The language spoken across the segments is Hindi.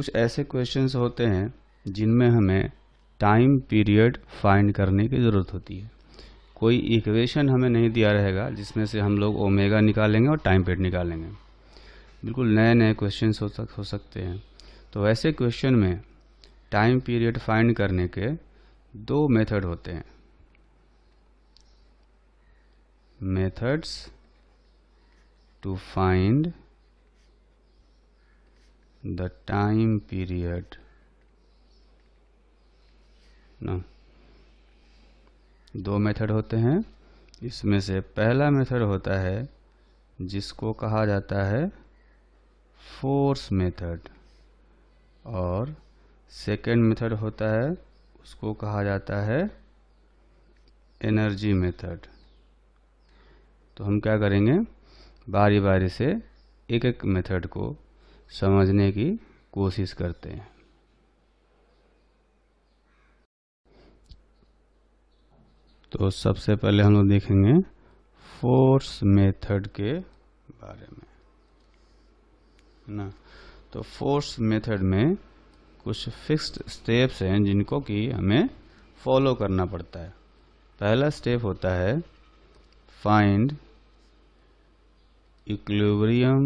कुछ ऐसे क्वेश्चंस होते हैं जिनमें हमें टाइम पीरियड फाइंड करने की ज़रूरत होती है कोई इक्वेशन हमें नहीं दिया रहेगा जिसमें से हम लोग ओमेगा निकालेंगे और टाइम पीरियड निकालेंगे बिल्कुल नए नए क्वेश्चन हो सक हो सकते हैं तो ऐसे क्वेश्चन में टाइम पीरियड फाइंड करने के दो मेथड होते हैं methods to find the time period no. दो मेथड होते हैं इसमें से पहला मेथड होता है जिसको कहा जाता है फोर्स मेथड और सेकेंड मेथड होता है उसको कहा जाता है एनर्जी मेथड तो हम क्या करेंगे बारी बारी से एक एक मेथड को समझने की कोशिश करते हैं तो सबसे पहले हम लोग देखेंगे फोर्स मेथड के बारे में ना तो फोर्स मेथड में कुछ फिक्स्ड स्टेप्स हैं जिनको कि हमें फॉलो करना पड़ता है पहला स्टेप होता है find equilibrium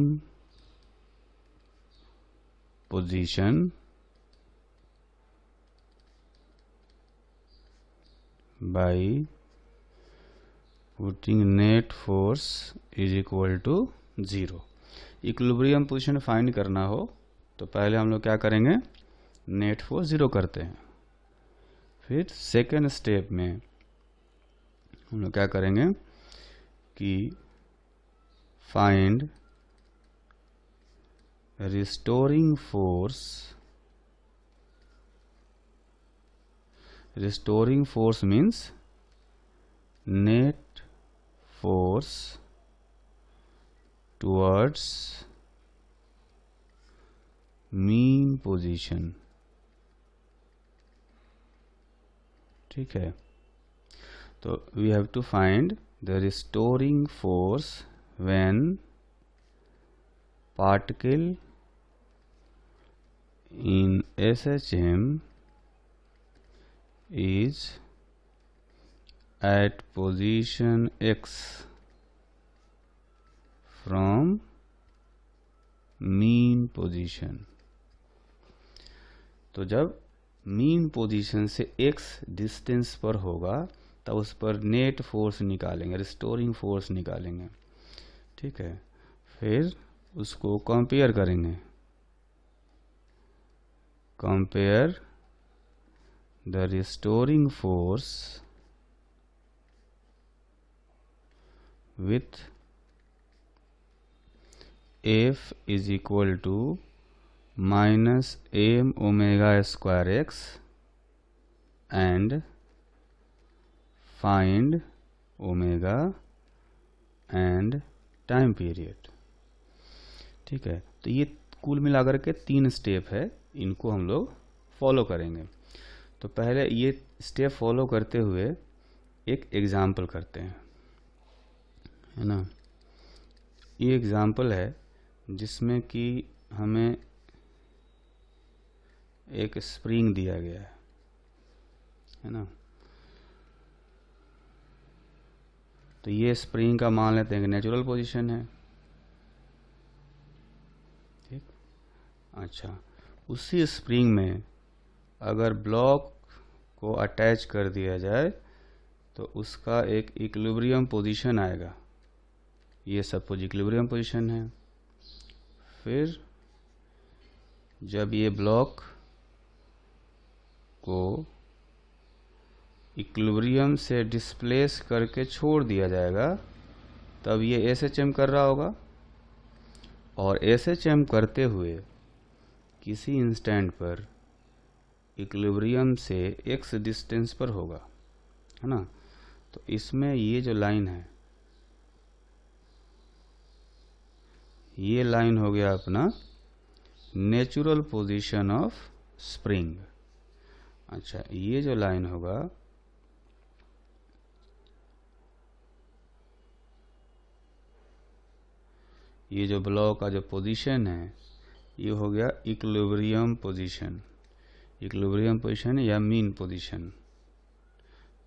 position by putting net force is equal to zero Equilibrium position find करना हो तो पहले हम लोग क्या करेंगे नेट फोर्स ज़ीरो करते हैं फिर सेकेंड स्टेप में हम लोग क्या करेंगे कि find restoring force restoring force means net force towards mean position ठीक है तो we have to find the restoring force when particle in S H M is at position X from mean position तो जब मीन पोजिशन से एक्स डिस्टेंस पर होगा तब उस पर नेट फोर्स निकालेंगे रिस्टोरिंग फोर्स निकालेंगे ठीक है फिर उसको कंपेयर करेंगे compare the restoring force with F is equal to minus M omega square X and find omega and time period ठीक है तो ये कुल मिलाकर के तीन स्टेप है इनको हम लोग फॉलो करेंगे तो पहले ये स्टेप फॉलो करते हुए एक एग्ज़ाम्पल करते हैं है ना ये एग्ज़ाम्पल है जिसमें कि हमें एक स्प्रिंग दिया गया है है ना तो ये स्प्रिंग का मान लेते हैं कि नेचुरल पोजीशन है अच्छा उसी स्प्रिंग में अगर ब्लॉक को अटैच कर दिया जाए तो उसका एक इक्लिब्रियम पोजीशन आएगा ये सब इक्लिब्रियम पोजीशन है फिर जब ये ब्लॉक को इक्लिब्रियम से डिस्प्लेस करके छोड़ दिया जाएगा तब ये एसएचएम कर रहा होगा और एसएचएम करते हुए किसी इंस्टेंट पर इक्लिब्रियम से एक्स डिस्टेंस पर होगा है ना तो इसमें ये जो लाइन है ये लाइन हो गया अपना नेचुरल पोजीशन ऑफ स्प्रिंग अच्छा ये जो लाइन होगा ये जो ब्लॉक का जो पोजीशन है ये हो गया इक्लोबरियम पोजीशन इक्लोबरियम पोजीशन या मीन पोजीशन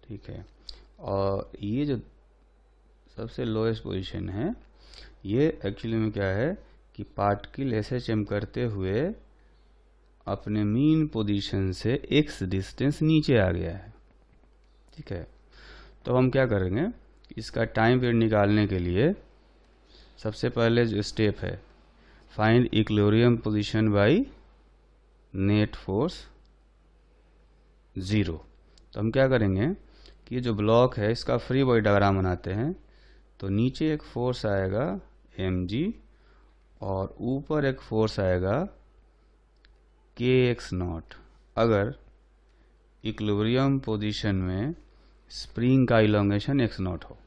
ठीक है और ये जो सबसे लोएस्ट पोजीशन है ये एक्चुअली में क्या है कि पार्टिकल एम करते हुए अपने मीन पोजीशन से एक्स डिस्टेंस नीचे आ गया है ठीक है तो हम क्या करेंगे इसका टाइम पीरियड निकालने के लिए सबसे पहले जो स्टेप है find equilibrium position by net force zero तो हम क्या करेंगे कि जो ब्लॉक है इसका फ्री बॉडी डायग्राम बनाते हैं तो नीचे एक फोर्स आएगा एम जी और ऊपर एक फोर्स आएगा के एक्स नॉट अगर इक्लोरियम पोजिशन में स्प्रिंग का इलोंगेशन एक्स नॉट हो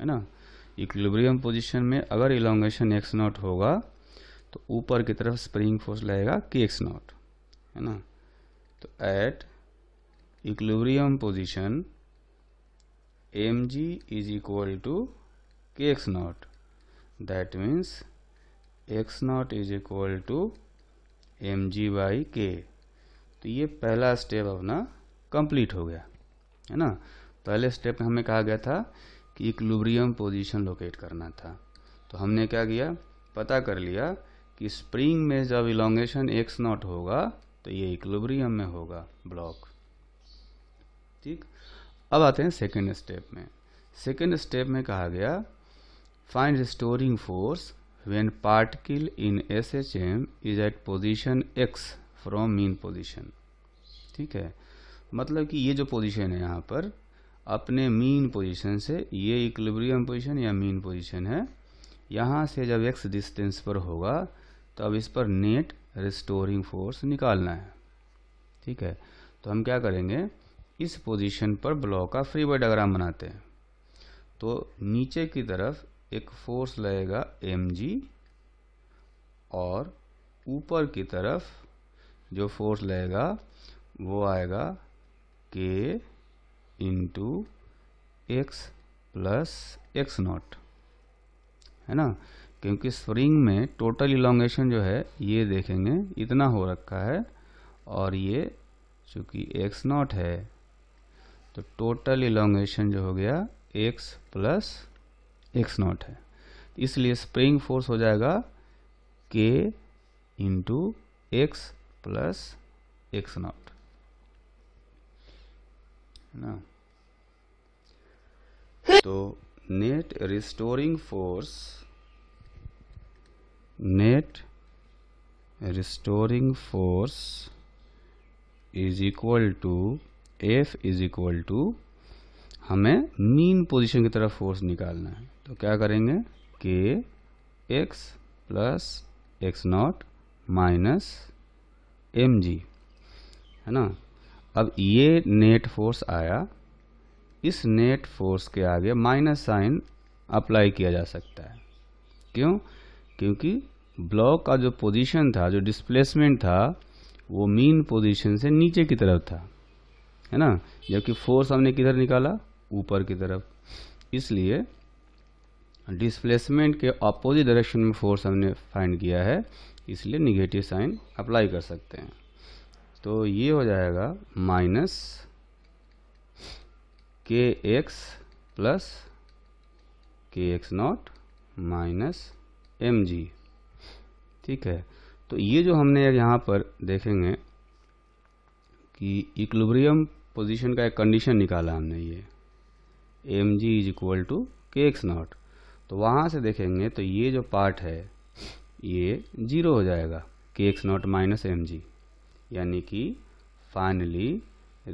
है ना इक्विलिब्रियम पोजीशन में अगर इलोंगेशन एक्स नॉट होगा तो ऊपर की तरफ स्प्रिंग फोर्स लगेगा के एक्स नॉट है ना तो at equilibrium position M G is equal to K X naught that means X naught is equal to M G by K तो ये पहला स्टेप अपना कंप्लीट हो गया है ना पहले स्टेप में हमें कहा गया था कि इक्लुब्रियम पोजीशन लोकेट करना था तो हमने क्या किया पता कर लिया कि स्प्रिंग में जब इलोंगेशन एक्स नॉट होगा तो ये इक्लुब्रियम में होगा ब्लॉक ठीक अब आते हैं सेकेंड स्टेप में सेकेंड स्टेप में कहा गया find restoring force in S H M is at position X from mean position ठीक है मतलब कि ये जो पोजीशन है यहाँ पर अपने मीन पोजीशन से ये इक्लिब्रियम पोजीशन या मीन पोजीशन है यहाँ से जब एक्स डिस्टेंस पर होगा तो अब इस पर नेट रिस्टोरिंग फोर्स निकालना है ठीक है तो हम क्या करेंगे इस पोजीशन पर ब्लॉक का फ्री बॉय डायग्राम बनाते हैं तो नीचे की तरफ एक फोर्स लगेगा एम और ऊपर की तरफ जो फोर्स लगेगा वो आएगा K into X plus X naught है ना क्योंकि स्प्रिंग में टोटल इलांगेशन जो है ये देखेंगे इतना हो रखा है और ये चूँकि एक्स नॉट है तो टोटल इलांगेशन जो हो गया एक्स प्लस एक्स नॉट है इसलिए स्प्रिंग फोर्स हो जाएगा K into X plus X naught ना तो net restoring force net restoring force is equal to F is equal to हमें मीन पोजीशन की तरफ फोर्स निकालना है तो क्या करेंगे K X plus X naught minus M G है ना अब ये नेट फोर्स आया इस नेट फोर्स के आगे माइनस साइन अप्लाई किया जा सकता है क्यों क्योंकि ब्लॉक का जो पोजीशन था जो डिस्प्लेसमेंट था वो मीन पोजीशन से नीचे की तरफ था है ना जबकि फोर्स हमने किधर निकाला ऊपर की तरफ इसलिए डिस्प्लेसमेंट के अपोजिट डायरेक्शन में फोर्स हमने फाइंड किया है इसलिए निगेटिव साइन अप्लाई कर सकते हैं तो ये हो जाएगा minus K X plus K X naught minus M G ठीक है तो ये जो हमने यहाँ पर देखेंगे कि इक्लिब्रियम पोजीशन का एक कंडीशन निकाला हमने ये M G is equal to K X naught तो वहाँ से देखेंगे तो ये जो पार्ट है ये जीरो हो जाएगा K X naught minus M G यानी कि फाइनली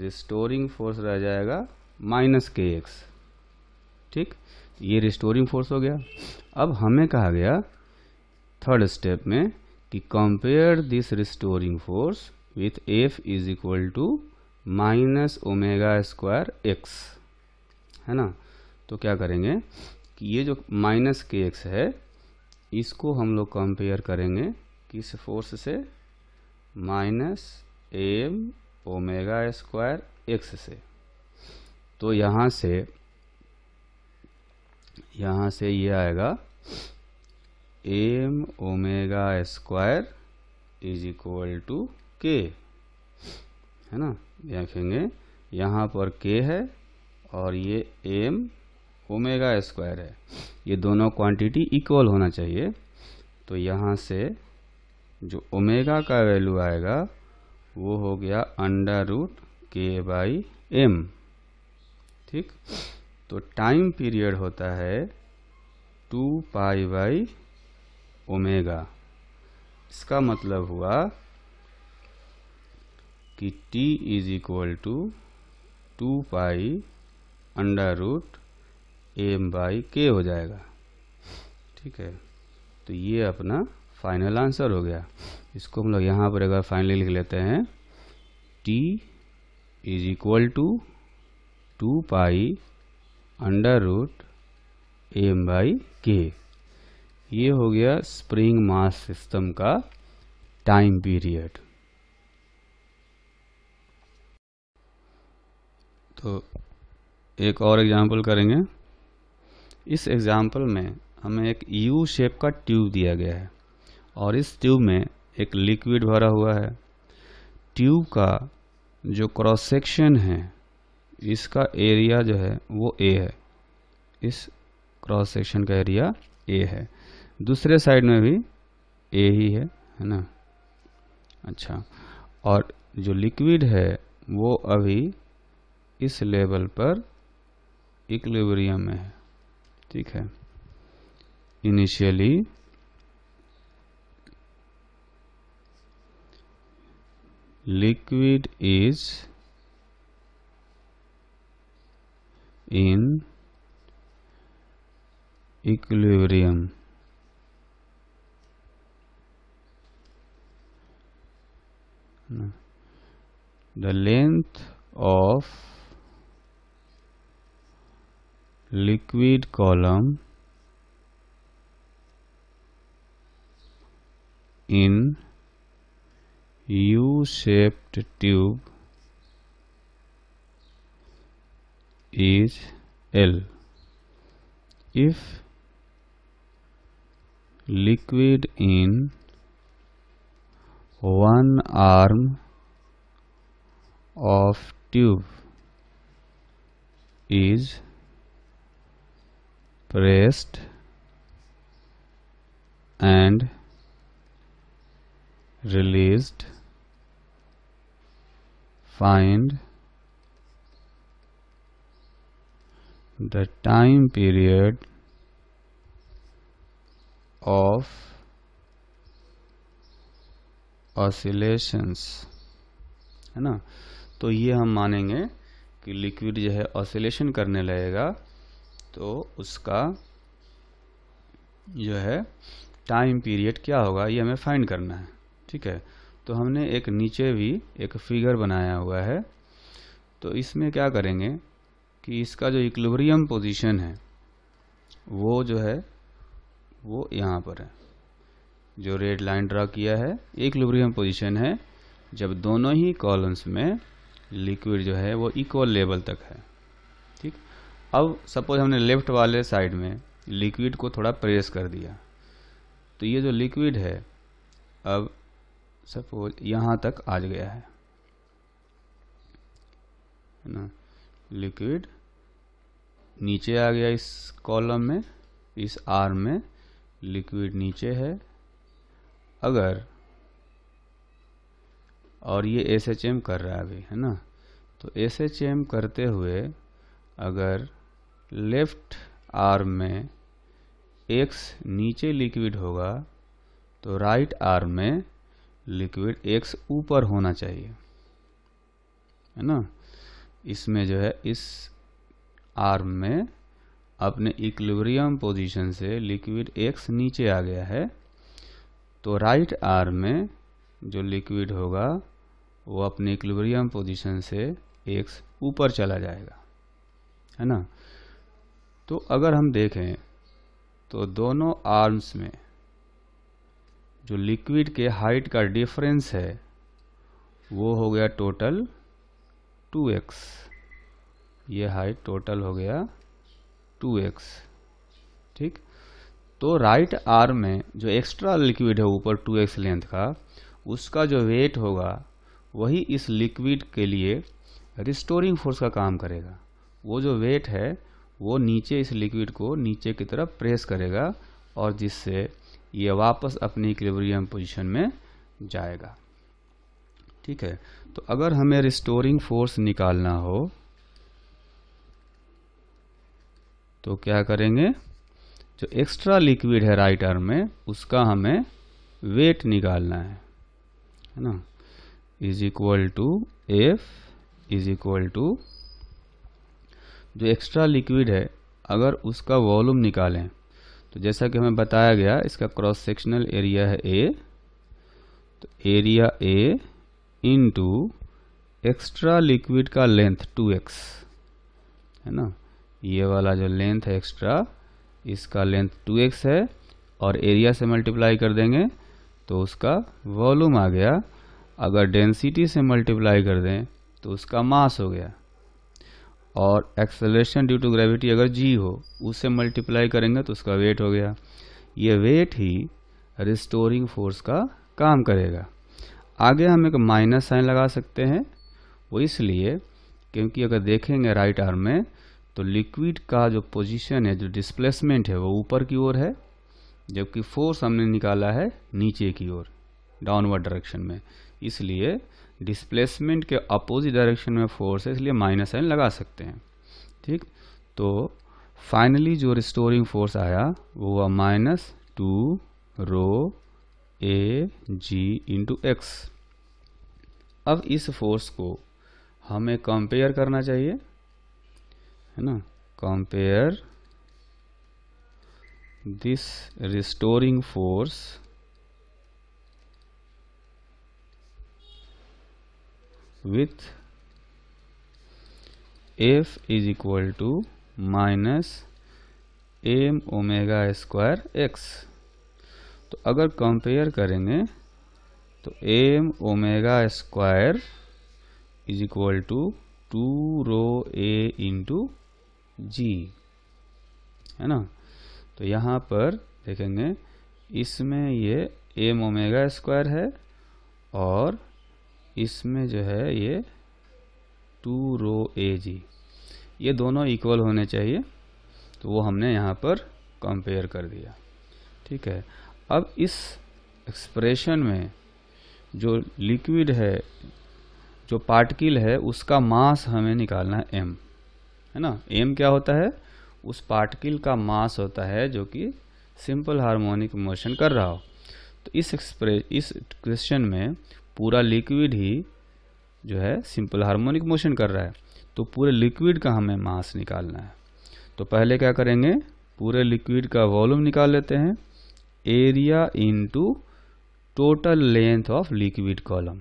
रिस्टोरिंग फोर्स रह जाएगा माइनस के एक्स ठीक ये रिस्टोरिंग फोर्स हो गया अब हमें कहा गया थर्ड स्टेप में कि compare this restoring force with F is equal to minus omega square X है ना तो क्या करेंगे कि ये जो माइनस के एक्स है इसको हम लोग कंपेयर करेंगे किस फोर्स से minus M omega square X से तो यहाँ से यहाँ से ये यह आएगा M omega square is equal to K है ना देखेंगे यहाँ पर के है और ये एम ओमेगा स्क्वायर है ये दोनों क्वांटिटी इक्वल होना चाहिए तो यहाँ से जो ओमेगा का वैल्यू आएगा वो हो गया under root K by M ठीक तो टाइम पीरियड होता है टू पाई बाई ओमेगा इसका मतलब हुआ कि T is equal to two pi under root M by K हो जाएगा ठीक है तो ये अपना फाइनल आंसर हो गया इसको हम लोग यहाँ पर अगर फाइनली लिख लेते हैं T is equal to two pi under root M by K ये हो गया स्प्रिंग मास सिस्टम का टाइम पीरियड तो एक और एग्जांपल करेंगे इस एग्जांपल में हमें एक यू शेप का ट्यूब दिया गया है और इस ट्यूब में एक लिक्विड भरा हुआ है ट्यूब का जो क्रॉस सेक्शन है इसका एरिया जो है वो ए है इस क्रॉस सेक्शन का एरिया ए है दूसरे साइड में भी ए ही है है ना अच्छा और जो लिक्विड है वो अभी इस लेवल पर इक्लेबरियम में है ठीक है initially liquid is in equilibrium the length of liquid column in U-shaped tube is L. If liquid in one arm of tube is pressed and released find the time period of oscillations है ना तो ये हम मानेंगे कि लिक्विड जो है ऑसिलेशन करने लगेगा तो उसका जो है टाइम पीरियड क्या होगा ये हमें फाइंड करना है ठीक है तो हमने एक नीचे भी एक फिगर बनाया हुआ है तो इसमें क्या करेंगे कि इसका जो इक्लिब्रियम पोजीशन है वो जो है वो यहाँ पर है जो रेड लाइन ड्रा किया है इक्लिब्रियम पोजीशन है जब दोनों ही कॉलम्स में लिक्विड जो है वो इक्वल लेवल तक है ठीक अब सपोज हमने लेफ्ट वाले साइड में लिक्विड को थोड़ा प्रेस कर दिया तो ये जो लिक्विड है अब सपोज यहाँ तक आ गया है ना लिक्विड नीचे आ गया इस कॉलम में इस आर में लिक्विड नीचे है अगर और ये एस एच एम कर रहा है अभी है ना तो एस एच एम करते हुए अगर लेफ्ट आर्म में एक्स नीचे लिक्विड होगा तो राइट आर्म में लिक्विड एक्स ऊपर होना चाहिए है ना इसमें जो है इस आर्म में अपने इक्वरियम पोजीशन से लिक्विड एक्स नीचे आ गया है तो राइट आर्म में जो लिक्विड होगा वो अपने इक्लिब्रियम पोजीशन से एक्स ऊपर चला जाएगा है ना तो अगर हम देखें तो दोनों आर्म्स में जो लिक्विड के हाइट का डिफरेंस है वो हो गया टोटल 2x ये हाइट टोटल हो गया 2x ठीक तो राइट आर्म में जो एक्स्ट्रा लिक्विड है ऊपर 2x लेंथ का उसका जो वेट होगा वही इस लिक्विड के लिए रिस्टोरिंग फोर्स का काम करेगा वो जो वेट है वो नीचे इस लिक्विड को नीचे की तरफ प्रेस करेगा और जिससे ये वापस अपनी इक्विलिब्रियम पोजीशन में जाएगा ठीक है तो अगर हमें रिस्टोरिंग फोर्स निकालना हो तो क्या करेंगे जो एक्स्ट्रा लिक्विड है राइट आर्म में उसका हमें वेट निकालना है है ना is equal to F is equal to जो एक्स्ट्रा लिक्विड है अगर उसका वॉल्यूम निकालें तो जैसा कि हमें बताया गया इसका क्रॉस सेक्शनल एरिया है ए तो area A into extra liquid का लेंथ 2x है ना ये वाला जो लेंथ है एक्स्ट्रा इसका लेंथ 2x है और एरिया से मल्टीप्लाई कर देंगे तो उसका वॉल्यूम आ गया अगर डेंसिटी से मल्टीप्लाई कर दें तो उसका मास हो गया और एक्सेलेशन ड्यू टू ग्रेविटी अगर जी हो उससे मल्टीप्लाई करेंगे तो उसका वेट हो गया ये वेट ही रिस्टोरिंग फोर्स का काम करेगा आगे हम एक माइनस साइन लगा सकते हैं वो इसलिए क्योंकि अगर देखेंगे राइट आर्म में तो लिक्विड का जो पोजीशन है जो डिस्प्लेसमेंट है वो ऊपर की ओर है जबकि फोर्स हमने निकाला है नीचे की ओर डाउनवर्ड डायरेक्शन में इसलिए डिस्प्लेसमेंट के अपोजिट डायरेक्शन में फोर्स है इसलिए माइनस साइन लगा सकते हैं ठीक तो फाइनली जो रिस्टोरिंग फोर्स आया वो हुआ minus two rho A G into X अब इस फोर्स को हमें कंपेयर करना चाहिए है ना compare this restoring force with f is equal to minus M omega square X तो अगर कंपेयर करेंगे तो M omega square is equal to two rho A into G है ना तो यहाँ पर देखेंगे इसमें ये एम ओमेगा स्क्वायर है और इसमें जो है ये टू रो ए जी ये दोनों इक्वल होने चाहिए तो वो हमने यहाँ पर कंपेयर कर दिया ठीक है अब इस एक्सप्रेशन में जो लिक्विड है जो पार्टिकल है उसका मास हमें निकालना है एम है ना एम क्या होता है उस पार्टिकल का मास होता है जो कि सिंपल हार्मोनिक मोशन कर रहा हो तो इस एक्सप्रे इस क्वेश्चन में पूरा लिक्विड ही जो है सिंपल हार्मोनिक मोशन कर रहा है तो पूरे लिक्विड का हमें मास निकालना है तो पहले क्या करेंगे पूरे लिक्विड का वॉल्यूम निकाल लेते हैं area into total length of liquid column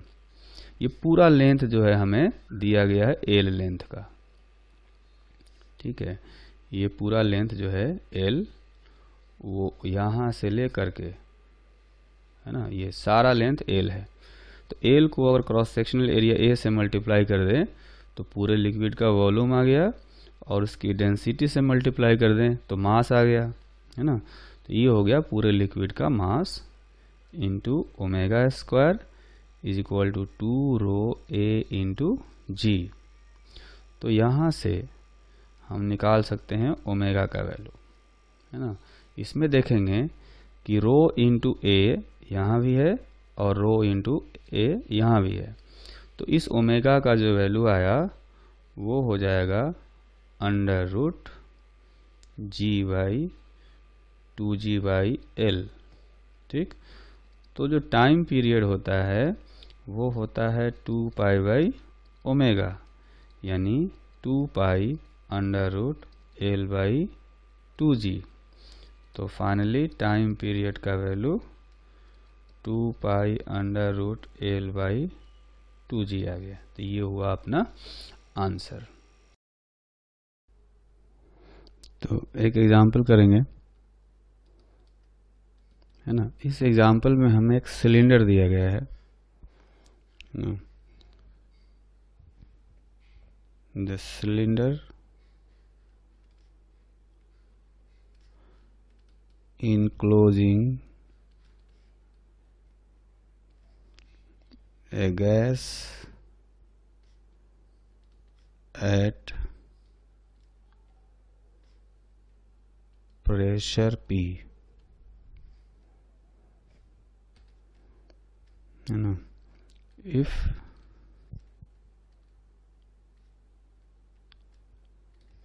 ये पूरा लेंथ जो है हमें दिया गया है एल लेंथ का ठीक है ये पूरा लेंथ जो है एल वो यहाँ से ले करके है ना ये सारा लेंथ एल है तो एल को अगर क्रॉस सेक्शनल एरिया ए से मल्टीप्लाई कर दें तो पूरे लिक्विड का वॉल्यूम आ गया और उसकी डेंसिटी से मल्टीप्लाई कर दें तो मास आ गया है ना तो ये हो गया पूरे लिक्विड का mass into omega square is equal to two rho A into G तो यहाँ से हम निकाल सकते हैं ओमेगा का वैल्यू है ना इसमें देखेंगे कि रो इंटू ए यहाँ भी है और रो इंटू ए यहाँ भी है तो इस ओमेगा का जो वैल्यू आया वो हो जाएगा under root G by two G by L ठीक तो जो टाइम पीरियड होता है वो होता है टू पाई बाई ओमेगा यानी two pi under root L by two G तो फाइनली टाइम पीरियड का value two pi under root L by two G आ गया तो ये हुआ अपना आंसर तो एक एग्जांपल करेंगे है ना इस एग्जांपल में हमें एक सिलेंडर दिया गया है hmm. The cylinder enclosing a gas at pressure P you know if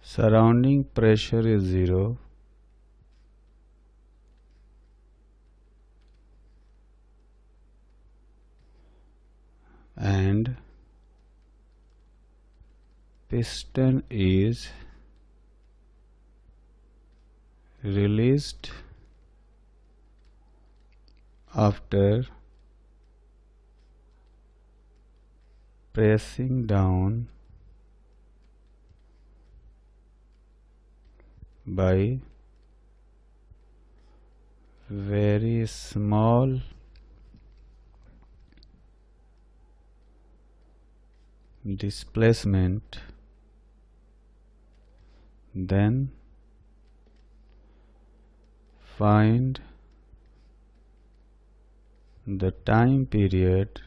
surrounding pressure is zero and piston is released after pressing down by very small displacement then find the time period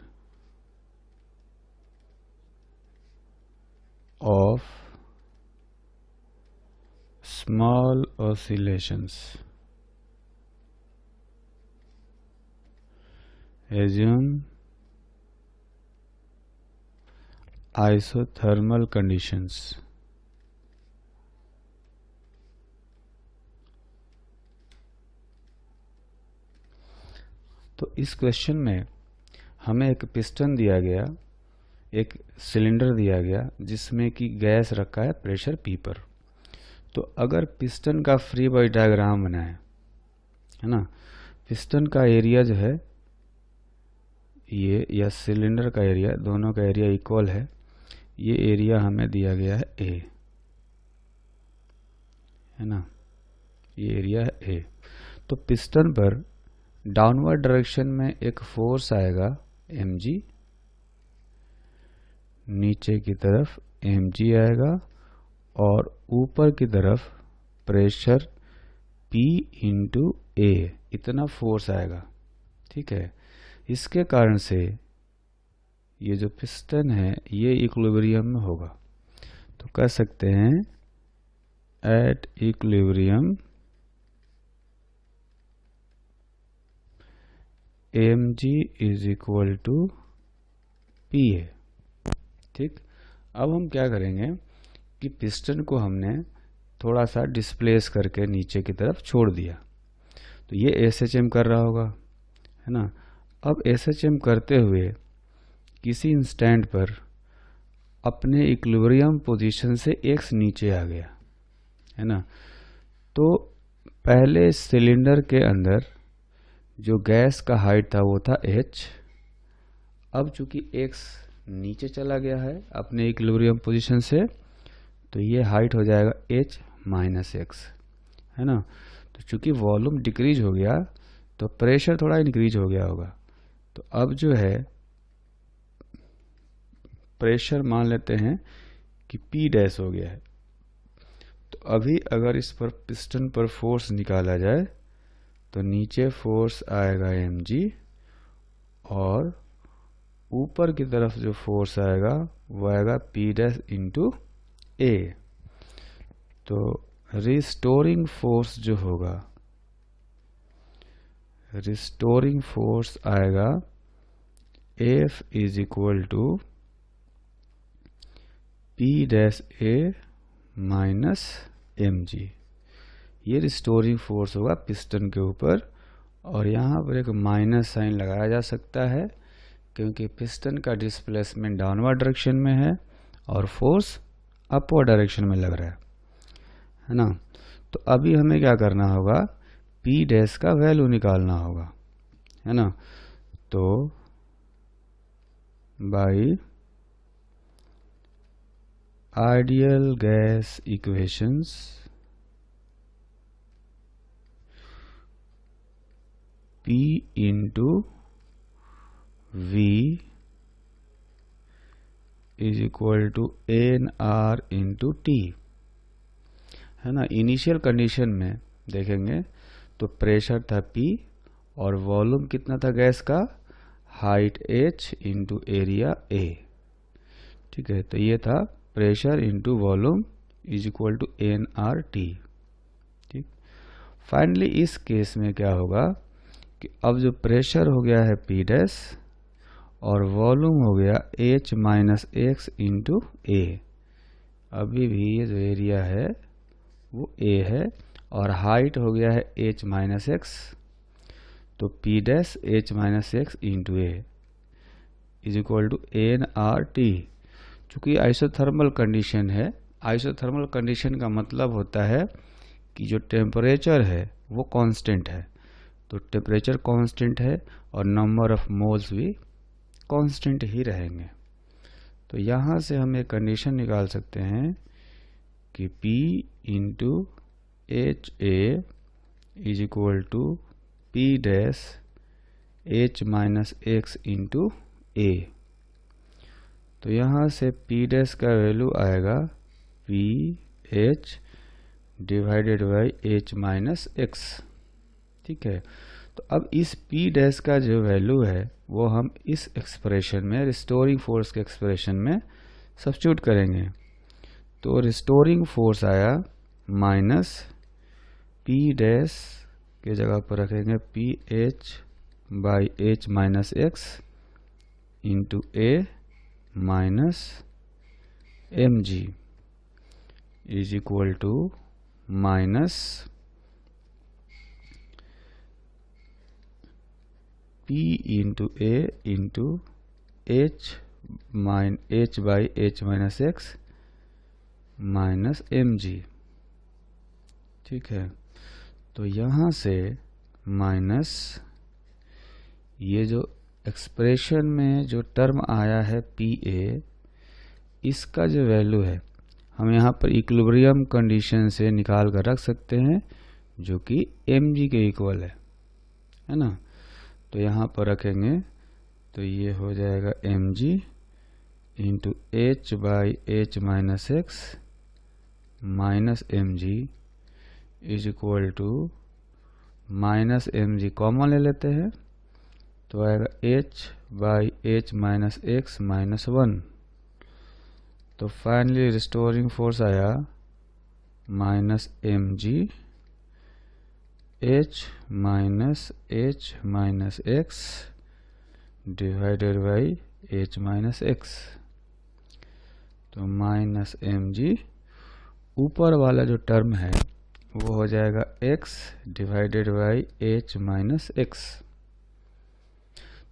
of small oscillations assume isothermal conditions तो इस क्वेश्चन में हमें एक पिस्टन दिया गया एक सिलेंडर दिया गया जिसमें कि गैस रखा है प्रेशर पी पर तो अगर पिस्टन का फ्री बॉडी डायग्राम बनाए है ना पिस्टन का एरिया जो है ये या सिलेंडर का एरिया दोनों का एरिया इक्वल है ये एरिया हमें दिया गया है ए है ना ये एरिया है ए तो पिस्टन पर डाउनवर्ड डायरेक्शन में एक फोर्स आएगा एम जी नीचे की तरफ एम जी आएगा और ऊपर की तरफ प्रेशर पी इंटू ए इतना फोर्स आएगा ठीक है इसके कारण से ये जो पिस्टन है ये इक्वेबरियम में होगा तो कह सकते हैं at equilibrium M G is equal to P A ठीक अब हम क्या करेंगे कि पिस्टन को हमने थोड़ा सा डिस्प्लेस करके नीचे की तरफ छोड़ दिया तो ये एस एच एम कर रहा होगा है ना अब एस एच एम करते हुए किसी इंस्टेंट पर अपने इक्लिब्रियम पोजीशन से एक्स नीचे आ गया है ना तो पहले सिलेंडर के अंदर जो गैस का हाइट था वो था एच अब चूंकि एक्स नीचे चला गया है अपने इक्लोरियम पोजीशन से तो ये हाइट हो जाएगा एच माइनस एक्स है ना तो चूंकि वॉल्यूम डिक्रीज हो गया तो प्रेशर थोड़ा इंक्रीज हो गया होगा तो अब जो है प्रेशर मान लेते हैं कि पी डैश हो गया है तो अभी अगर इस पर पिस्टन पर फोर्स निकाला जाए तो नीचे फोर्स आएगा एम जी और ऊपर की तरफ जो फोर्स आएगा वो आएगा पी डैश इंटू ए तो रिस्टोरिंग फोर्स जो होगा रिस्टोरिंग फोर्स आएगा F is equal to P dash A minus M G ये रिस्टोरिंग फोर्स होगा पिस्टन के ऊपर और यहाँ पर एक माइनस साइन लगाया जा सकता है क्योंकि पिस्टन का डिस्प्लेसमेंट डाउनवर्ड डायरेक्शन में है और फोर्स अपवर्ड डायरेक्शन में लग रहा है है ना तो अभी हमें क्या करना होगा पी डैश का वैल्यू निकालना होगा है ना तो by ideal gas equations P into V is equal to N R into T है ना इनिशियल कंडीशन में देखेंगे तो प्रेशर था पी और वॉल्यूम कितना था गैस का height H into area A ठीक है तो ये था pressure into volume is equal to N R T ठीक फाइनली इस केस में क्या होगा कि अब जो प्रेशर हो गया है पी डैस और वॉल्यूम हो गया H minus X into A अभी भी ये जो एरिया है वो ए है और हाइट हो गया है एच माइनस एक्स तो P dash H minus X into A is equal to N R T चूँकि आइसोथर्मल कंडीशन है आइसोथर्मल कंडीशन का मतलब होता है कि जो टेम्परेचर है वो कांस्टेंट है तो टेम्परेचर कांस्टेंट है और नंबर ऑफ मोल्स भी कांस्टेंट ही रहेंगे तो यहाँ से हम एक कंडीशन निकाल सकते हैं कि P into H A is equal to P dash H minus X into A तो यहाँ से पी डैश का वैल्यू आएगा P H divided by H minus X ठीक है तो अब इस पी डैश का जो वैल्यू है वो हम इस एक्सप्रेशन में रिस्टोरिंग फोर्स के एक्सप्रेशन में सब्सिट्यूट करेंगे तो रिस्टोरिंग फोर्स आया माइनस पी डैश के जगह पर रखेंगे P H by H minus X into A minus M G is equal to minus P into A into H minus H by H minus X minus M G ठीक है तो यहाँ से माइनस ये जो एक्सप्रेशन में जो टर्म आया है पी ए इसका जो वैल्यू है हम यहाँ पर इक्विलिब्रियम कंडीशन से निकाल कर रख सकते हैं जो कि एम जी के इक्वल है है ना तो यहाँ पर रखेंगे तो ये हो जाएगा M G into H by H minus X minus M G is equal to minus M G common ले लेते हैं तो आएगा h by H minus X minus one तो फाइनली रिस्टोरिंग फोर्स आया minus M G H minus H minus X divided by H minus X तो माइनस एम जी ऊपर वाला जो टर्म है वो हो जाएगा X divided by H minus X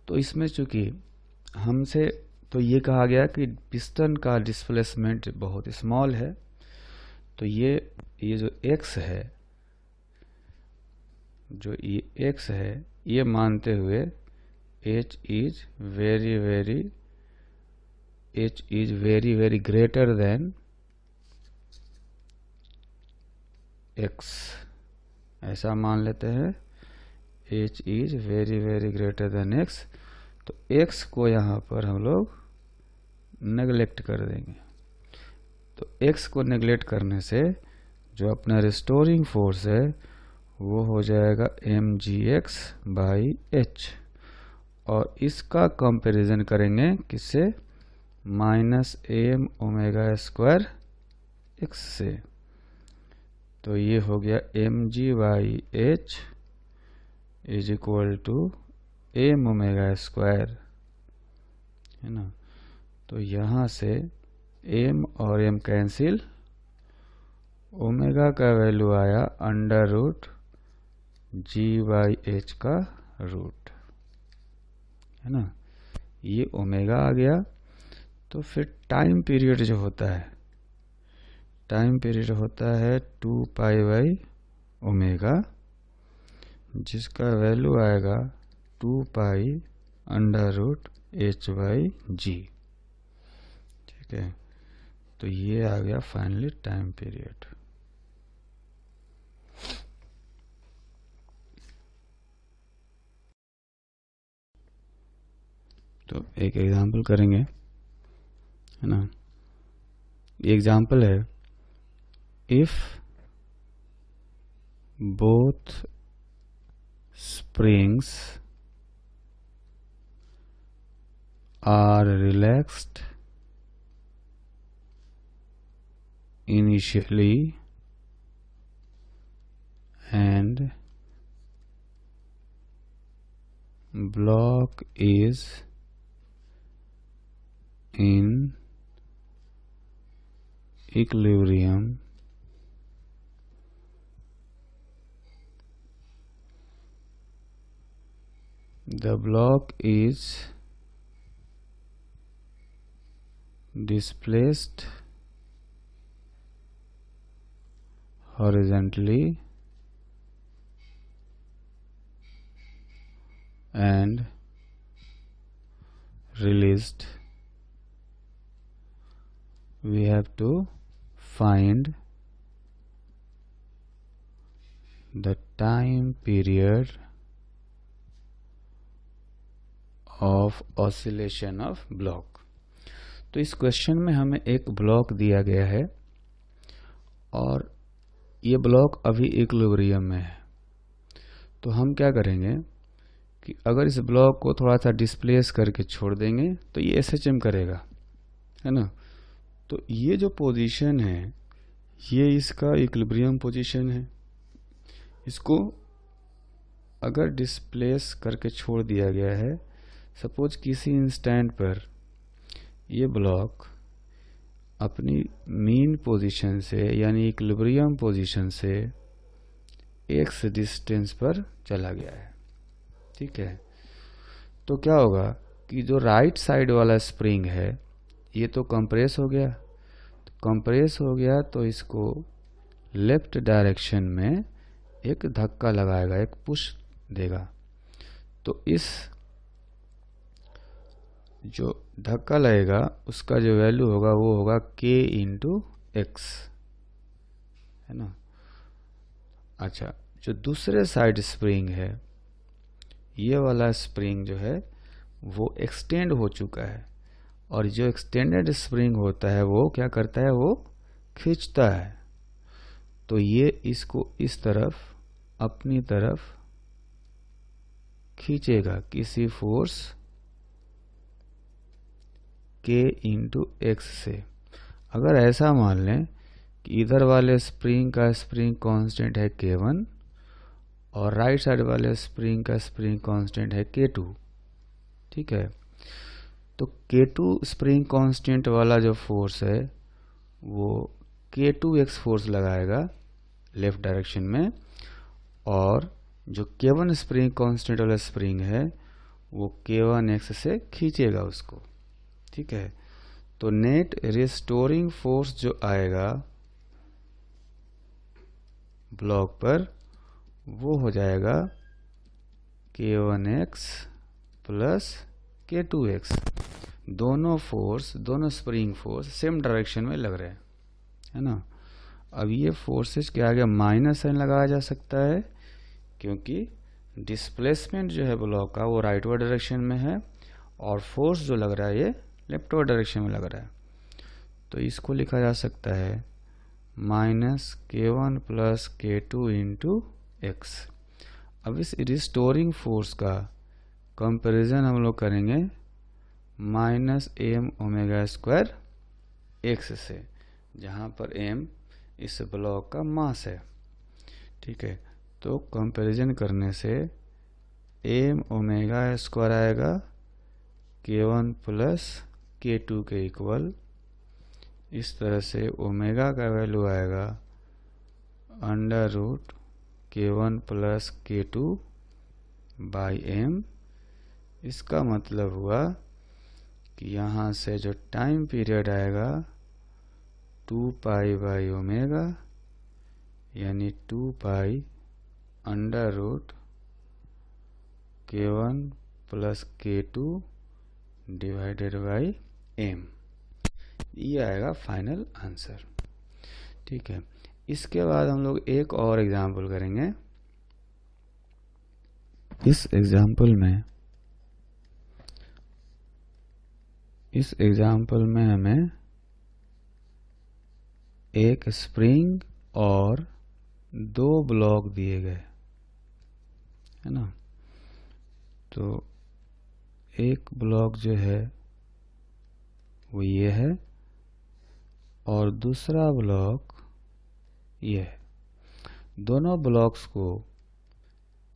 तो इसमें चूंकि हमसे तो ये कहा गया कि पिस्टन का डिस्प्लेसमेंट बहुत स्मॉल है तो ये ये जो एक्स है जो ये एक्स है ये मानते हुए H is very very H is very very greater than X ऐसा मान लेते हैं H is very very greater than X तो एक्स को यहाँ पर हम लोग नेग्लेक्ट कर देंगे तो एक्स को नेग्लेक्ट करने से जो अपना रिस्टोरिंग फोर्स है वो हो जाएगा M G X by H और इसका कंपैरिजन करेंगे किससे minus M omega square X से तो ये हो गया M G by H is equal to M omega square है ना तो यहाँ से एम और एम कैंसिल ओमेगा का वैल्यू आया under root G by H का रूट है ना ये ओमेगा आ गया तो फिर टाइम पीरियड जो होता है टाइम पीरियड होता है टू पाई वाई ओमेगा जिसका वैल्यू आएगा two pi under root H by G ठीक है तो ये आ गया फाइनली टाइम पीरियड तो एक एग्जांपल करेंगे है ना ये एग्जांपल है if both springs are relaxed initially and block is in equilibrium the block is displaced horizontally and released we have to find the time period of oscillation of block तो इस क्वेश्चन में हमें एक ब्लॉक दिया गया है और ये ब्लॉक अभी इक्लिब्रियम में है तो हम क्या करेंगे कि अगर इस ब्लॉक को थोड़ा सा डिस्प्लेस करके छोड़ देंगे तो ये एस एच एम करेगा है ना तो ये जो पोजीशन है ये इसका इक्लिब्रियम पोजीशन है इसको अगर डिस्प्लेस करके छोड़ दिया गया है सपोज किसी इंस्टेंट पर ये ब्लॉक अपनी मीन पोजीशन से यानी इक्लिब्रियम पोजीशन से एक्स डिस्टेंस पर चला गया है ठीक है तो क्या होगा कि जो राइट साइड वाला स्प्रिंग है ये तो कंप्रेस हो गया तो कंप्रेस हो गया तो इसको लेफ्ट डायरेक्शन में एक धक्का लगाएगा एक पुश देगा तो इस जो धक्का लगेगा उसका जो वैल्यू होगा वो होगा के इंटू एक्स है ना अच्छा जो दूसरे साइड स्प्रिंग है ये वाला स्प्रिंग जो है वो एक्सटेंड हो चुका है और जो एक्सटेंडेड स्प्रिंग होता है वो क्या करता है वो खींचता है तो ये इसको इस तरफ अपनी तरफ खींचेगा किसी फोर्स के इंटू एक्स से अगर ऐसा मान लें कि इधर वाले स्प्रिंग का स्प्रिंग कांस्टेंट है के वन और राइट साइड वाले स्प्रिंग का स्प्रिंग कांस्टेंट है के टू ठीक है तो के टू स्प्रिंग कांस्टेंट वाला जो फोर्स है वो के टू एक्स फोर्स लगाएगा लेफ्ट डायरेक्शन में और जो के वन स्प्रिंग कांस्टेंट वाला स्प्रिंग है वो के वन एक्स से खींचेगा उसको ठीक है तो नेट रिस्टोरिंग फोर्स जो आएगा ब्लॉक पर वो हो जाएगा K one X plus K two X दोनों फोर्स दोनों स्प्रिंग फोर्स सेम डायरेक्शन में लग रहे हैं है ना अब ये फोर्सेस के आगे माइनस साइन लगाया जा सकता है क्योंकि डिस्प्लेसमेंट जो है ब्लॉक का वो राइटवर्ड डायरेक्शन में है और फोर्स जो लग रहा है ये लेफ्टवर्ड डायरेक्शन में लग रहा है तो इसको लिखा जा सकता है minus K one plus K two into X अब इस रिस्टोरिंग फोर्स का कंपैरिजन हम लोग करेंगे minus M omega square X से जहाँ पर एम इस ब्लॉक का मास है ठीक है तो कंपैरिजन करने से एम ओमेगा स्क्वायर आएगा K one plus K two के इक्वल इस तरह से ओमेगा का वैल्यू आएगा under root K one plus K two by M इसका मतलब हुआ कि यहाँ से जो टाइम पीरियड आएगा टू पाई बाई ओमेगा यानी two pi under root K one plus K two divided by M ये आएगा फाइनल आंसर ठीक है इसके बाद हम लोग एक और एग्जाम्पल करेंगे इस एग्जाम्पल में इस एग्जाम्पल में हमें एक स्प्रिंग और दो ब्लॉक दिए गए है ना तो एक ब्लॉक जो है वो ये है और दूसरा ब्लॉक ये है दोनों ब्लॉक्स को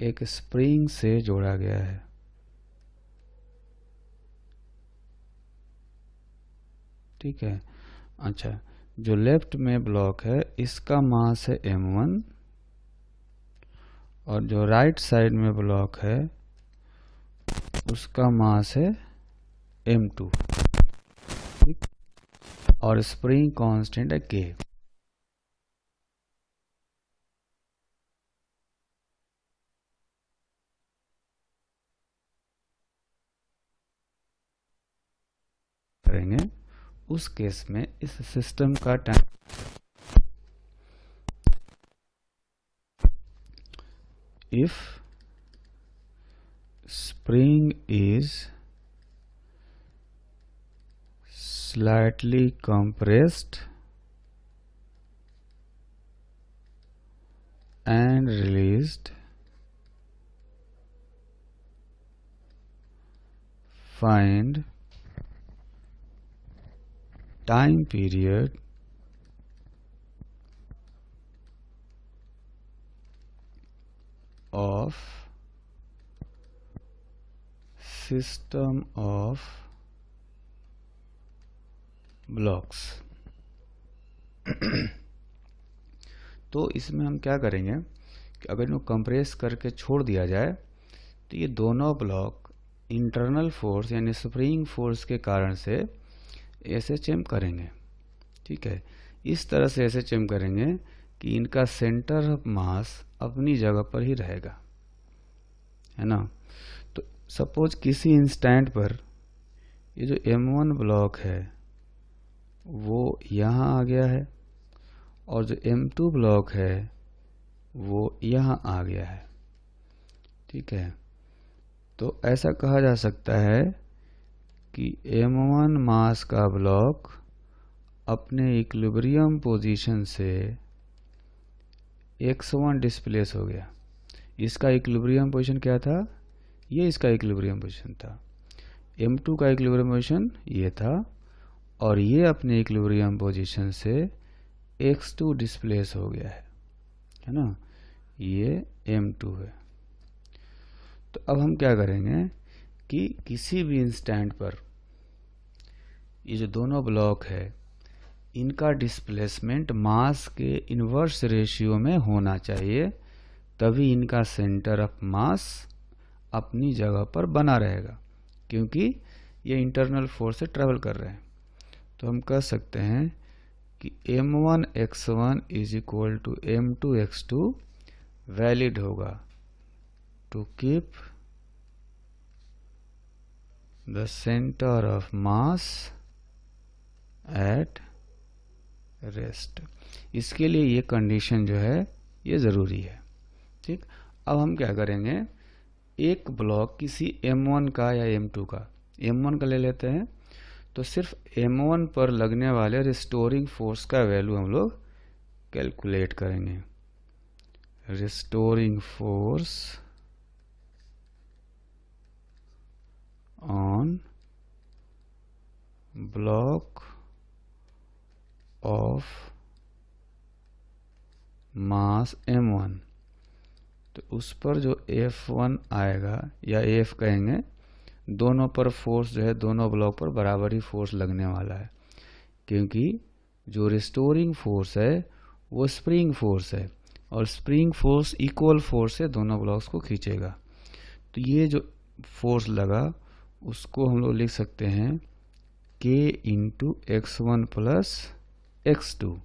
एक स्प्रिंग से जोड़ा गया है ठीक है अच्छा जो लेफ्ट में ब्लॉक है इसका मास है M1 और जो राइट साइड में ब्लॉक है उसका मास है M2 और स्प्रिंग कांस्टेंट है के करेंगे उस केस में इस सिस्टम का time if spring is slightly compressed and released find time period of system of blocks तो इसमें हम क्या करेंगे कि अगर इनको कंप्रेस करके छोड़ दिया जाए तो ये दोनों ब्लॉक इंटरनल फोर्स यानी स्प्रिंग फोर्स के कारण से एस एच एम करेंगे ठीक है इस तरह से एस एच एम करेंगे कि इनका सेंटर ऑफ मास अपनी जगह पर ही रहेगा है ना तो सपोज किसी इंस्टेंट पर ये जो M1 ब्लॉक है वो यहाँ आ गया है और जो M2 ब्लॉक है वो यहाँ आ गया है ठीक है तो ऐसा कहा जा सकता है कि M1 मास का ब्लॉक अपने इक्लिब्रियम पोजीशन से X1 डिस्प्लेस हो गया इसका इक्लिब्रियम पोजीशन क्या था ये इसका इक्लिब्रियम पोजीशन था M2 का इक्लिब्रियम पोजीशन ये था और ये अपने इक्लोरियम पोजीशन से x2 डिस्प्लेस हो गया है है ना ये m2 है तो अब हम क्या करेंगे कि किसी भी इंस्टेंट पर ये जो दोनों ब्लॉक है इनका डिस्प्लेसमेंट मास के इन्वर्स रेशियो में होना चाहिए तभी इनका सेंटर ऑफ मास अपनी जगह पर बना रहेगा क्योंकि ये इंटरनल फोर्स से ट्रेवल कर रहे हैं तो हम कह सकते हैं कि M one X one is equal to M two X two valid होगा to keep the centre of mass at rest इसके लिए ये कंडीशन जो है ये ज़रूरी है ठीक अब हम क्या करेंगे एक ब्लॉक किसी M1 का या M2 का M1 का ले लेते हैं तो सिर्फ M1 पर लगने वाले रिस्टोरिंग फोर्स का वैल्यू हम लोग कैलकुलेट करेंगे restoring force on block of mass M1 तो उस पर जो F1 आएगा या F कहेंगे दोनों पर फोर्स जो है दोनों ब्लॉक पर बराबर ही फोर्स लगने वाला है क्योंकि जो रिस्टोरिंग फोर्स है वो स्प्रिंग फोर्स है और स्प्रिंग फोर्स इक्वल फोर्स से दोनों ब्लॉक्स को खींचेगा तो ये जो फोर्स लगा उसको हम लोग लिख सकते हैं K into X one plus X two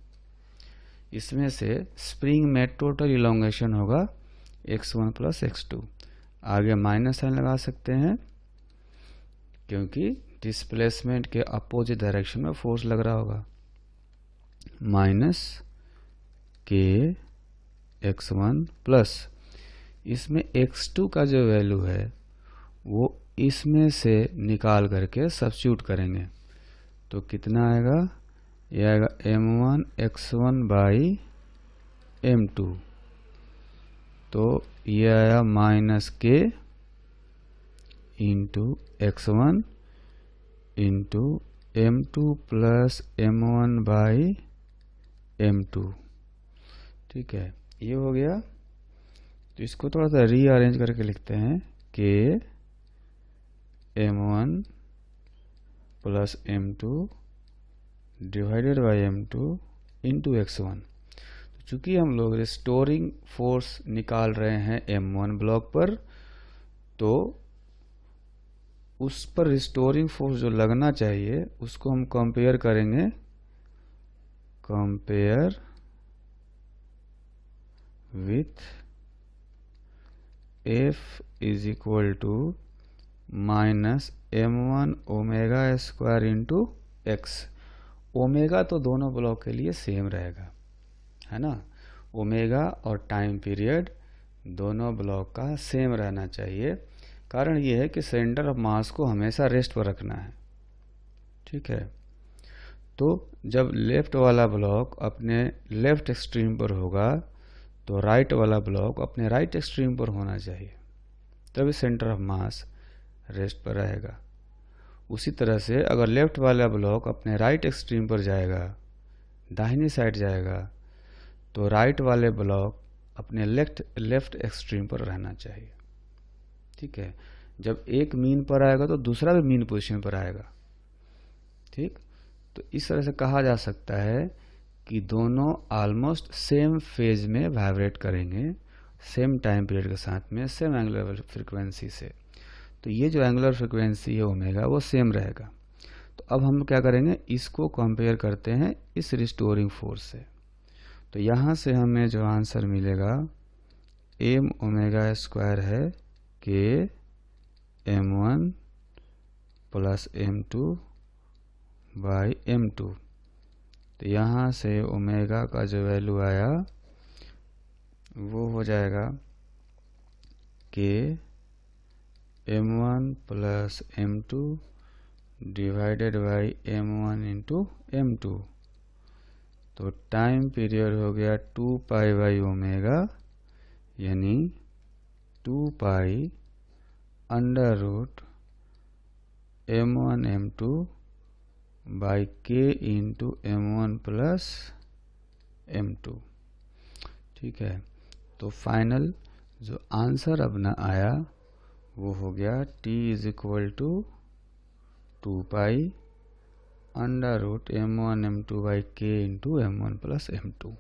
इसमें से स्प्रिंग में टोटल इलोंगेशन होगा X one plus X two आगे माइनस साइन लगा सकते हैं क्योंकि डिस्प्लेसमेंट के अपोजिट डायरेक्शन में फोर्स लग रहा होगा minus K X one plus इसमें एक्स टू का जो वैल्यू है वो इसमें से निकाल करके सब्स्यूट करेंगे तो कितना आएगा ये आएगा M one X one by M two तो ये आया minus K into X one into M two plus M one by M two ठीक है ये हो गया तो इसको थोड़ा सा रीअरेंज करके लिखते हैं K M one plus M two divided by M two into X one तो चूंकि हम लोग रिस्टोरिंग फोर्स निकाल रहे हैं एम वन ब्लॉक पर तो उस पर रिस्टोरिंग फोर्स जो लगना चाहिए उसको हम कंपेयर करेंगे compare with F is equal to minus M one omega square into X omega तो दोनों ब्लॉक के लिए सेम रहेगा है ना ओमेगा और टाइम पीरियड दोनों ब्लॉक का सेम रहना चाहिए कारण ये है कि सेंटर ऑफ मास को हमेशा रेस्ट पर रखना है ठीक है तो जब लेफ्ट वाला ब्लॉक अपने लेफ्ट एक्सट्रीम पर होगा तो राइट वाला ब्लॉक अपने राइट एक्सट्रीम पर होना चाहिए तभी सेंटर ऑफ मास रेस्ट पर रहेगा उसी तरह से अगर लेफ्ट वाला ब्लॉक अपने राइट एक्सट्रीम पर जाएगा दाहिनी साइड जाएगा तो राइट वाले ब्लॉक अपने लेफ्ट लेफ्ट एक्सट्रीम पर रहना चाहिए ठीक है जब एक मीन पर आएगा तो दूसरा भी मीन पोजिशन पर आएगा ठीक तो इस तरह से कहा जा सकता है कि दोनों ऑलमोस्ट सेम फेज में वाइब्रेट करेंगे सेम टाइम पीरियड के साथ में सेम एंगुलर फ्रिक्वेंसी से तो ये जो एंगुलर फ्रिक्वेंसी है ओमेगा वो सेम रहेगा तो अब हम क्या करेंगे इसको कंपेयर करते हैं इस रिस्टोरिंग फोर्स से तो यहाँ से हमें जो आंसर मिलेगा एम ओमेगा स्क्वायर है K M one plus M two by M two तो यहाँ से ओमेगा का जो वैल्यू आया वो हो जाएगा K M one plus M two divided by M one into M two तो टाइम पीरियड हो गया टू पाई बाई ओमेगा यानी two pi under root M one M two by K into M one plus M two ठीक है तो फाइनल जो आंसर अपना आया वो हो गया t is equal to two pi under root M one M two by K into M one plus M to